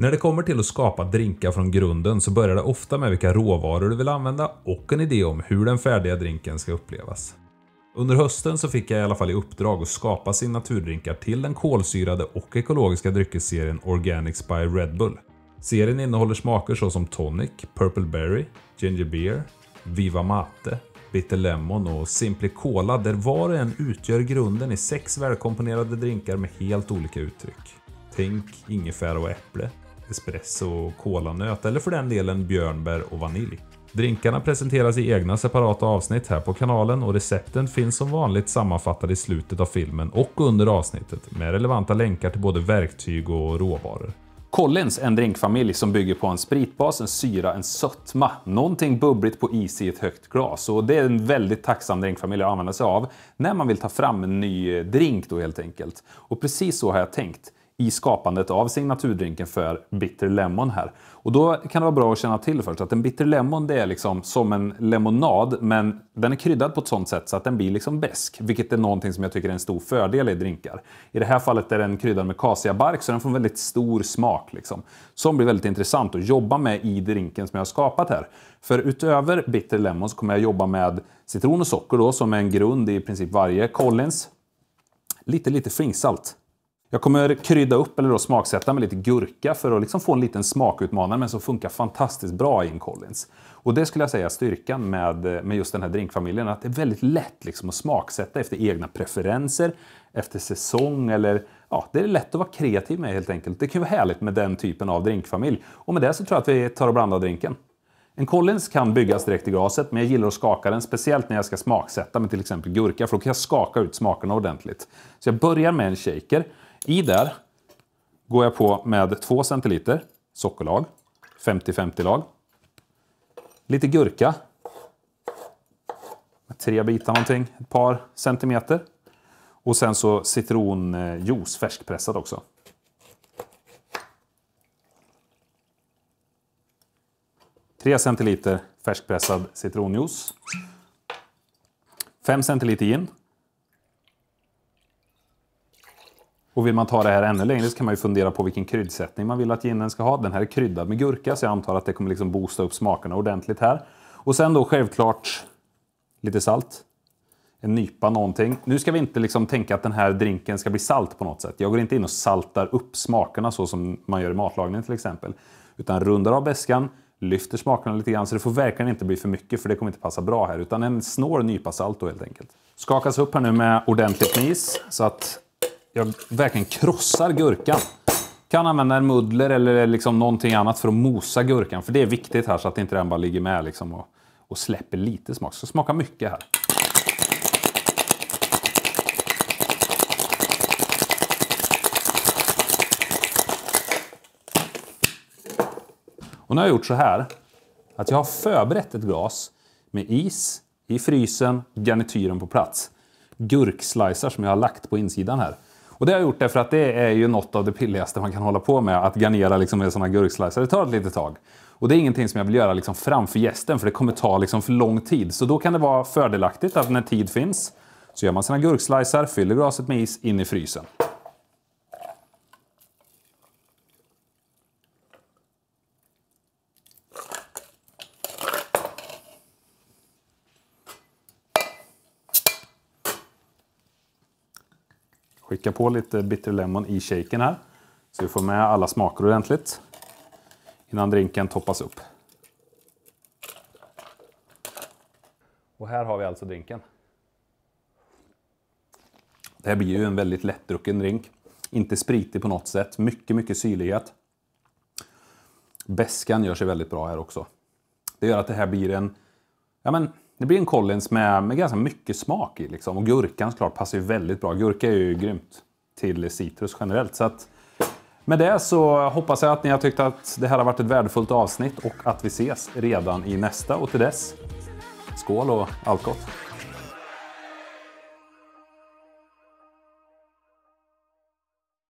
När det kommer till att skapa drinkar från grunden så börjar det ofta med vilka råvaror du vill använda och en idé om hur den färdiga drinken ska upplevas. Under hösten så fick jag i alla fall i uppdrag att skapa signaturdrinkar till den kolsyrade och ekologiska dryckesserien Organics by Red Bull. Serien innehåller smaker såsom tonic, purple berry, ginger beer, viva mate, bitter lemon och simply cola där var och en utgör grunden i sex välkomponerade drinkar med helt olika uttryck. Tänk ingefära och äpple, espresso och kolanöt eller för den delen björnbär och vanilj. Drinkarna presenteras i egna separata avsnitt här på kanalen och recepten finns som vanligt sammanfattade i slutet av filmen och under avsnittet med relevanta länkar till både verktyg och råvaror. Collins en drinkfamilj som bygger på en spritbas, en syra, en sötma. Någonting bubbligt på is i ett högt glas. Och det är en väldigt tacksam drinkfamilj att använda sig av när man vill ta fram en ny drink då helt enkelt. Och precis så har jag tänkt i skapandet av signaturdrinken för Bitter Lemon här. Och då kan det vara bra att känna till först att en Bitter Lemon det är liksom som en lemonad men den är kryddad på ett sånt sätt så att den blir liksom besk. Vilket är någonting som jag tycker är en stor fördel i drinkar. I det här fallet är den kryddad med kasiabark så den får en väldigt stor smak. Liksom, som blir väldigt intressant att jobba med i drinken som jag har skapat här. För utöver Bitter Lemon så kommer jag jobba med citron och socker då som är en grund i princip varje Collins. Lite, lite flingsalt jag kommer krydda upp eller då smaksätta med lite gurka för att liksom få en liten smakutmanare men som funkar fantastiskt bra i en Collins. Och det skulle jag säga är styrkan med, med just den här drinkfamiljen, att det är väldigt lätt liksom att smaksätta efter egna preferenser, efter säsong eller ja, det är lätt att vara kreativ med helt enkelt. Det kan vara härligt med den typen av drinkfamilj. Och med det så tror jag att vi tar och blandar drinken. En Collins kan byggas direkt i glaset, men jag gillar att skaka den, speciellt när jag ska smaksätta med till exempel gurka, för då kan jag skaka ut smakerna ordentligt. Så jag börjar med en shaker. I där går jag på med 2 centiliter sockerlag, 50-50 lag. Lite gurka. Tre bitar någonting, ett par centimeter. Och sen så citronjuice, färskpressad också. Tre centiliter färskpressad citronjuice. 5 centiliter gin. Och vill man ta det här ännu längre så kan man ju fundera på vilken kryddsättning man vill att ginen ska ha. Den här är kryddad med gurka så jag antar att det kommer liksom boosta upp smakerna ordentligt här. Och sen då självklart lite salt. En nypa någonting. Nu ska vi inte liksom tänka att den här drinken ska bli salt på något sätt. Jag går inte in och saltar upp smakerna så som man gör i matlagningen till exempel. Utan rundar av bäskan, lyfter smakerna lite grann så det får verkligen inte bli för mycket för det kommer inte passa bra här. Utan en snår nypa salt då helt enkelt. Skakas upp här nu med ordentligt med is så att jag verkligen krossar gurkan. Kan använda en muddler eller liksom någonting annat för att mosa gurkan. För det är viktigt här så att inte den bara ligger med liksom och, och släpper lite smak. Så smaka mycket här. Och nu har jag gjort så här att jag har förberett ett glas med is i frysen, garnityren på plats. Gurkslicer som jag har lagt på insidan här. Och det har jag gjort därför att det är ju något av det pilligaste man kan hålla på med. Att garnera liksom med sådana gurkslicer. Det tar ett litet tag. Och det är ingenting som jag vill göra liksom framför gästen för det kommer ta liksom för lång tid. Så då kan det vara fördelaktigt att när tid finns så gör man sina gurkslicer, fyller glaset med is, in i frysen. Skicka på lite bitter lemon i shaken här. Så vi får med alla smaker ordentligt. Innan drinken toppas upp. Och här har vi alltså drinken. Det här blir ju en väldigt lättdrucken drink. Inte spritig på något sätt. Mycket, mycket syrlighet. Bäskan gör sig väldigt bra här också. Det gör att det här blir en ja men, det blir en Collins med, med ganska mycket smak i. Liksom. Och gurkan såklart passar ju väldigt bra. Gurka är ju grymt till citrus generellt. Så att, med det så hoppas jag att ni har tyckt att det här har varit ett värdefullt avsnitt och att vi ses redan i nästa. Och till dess, skål och allt gott!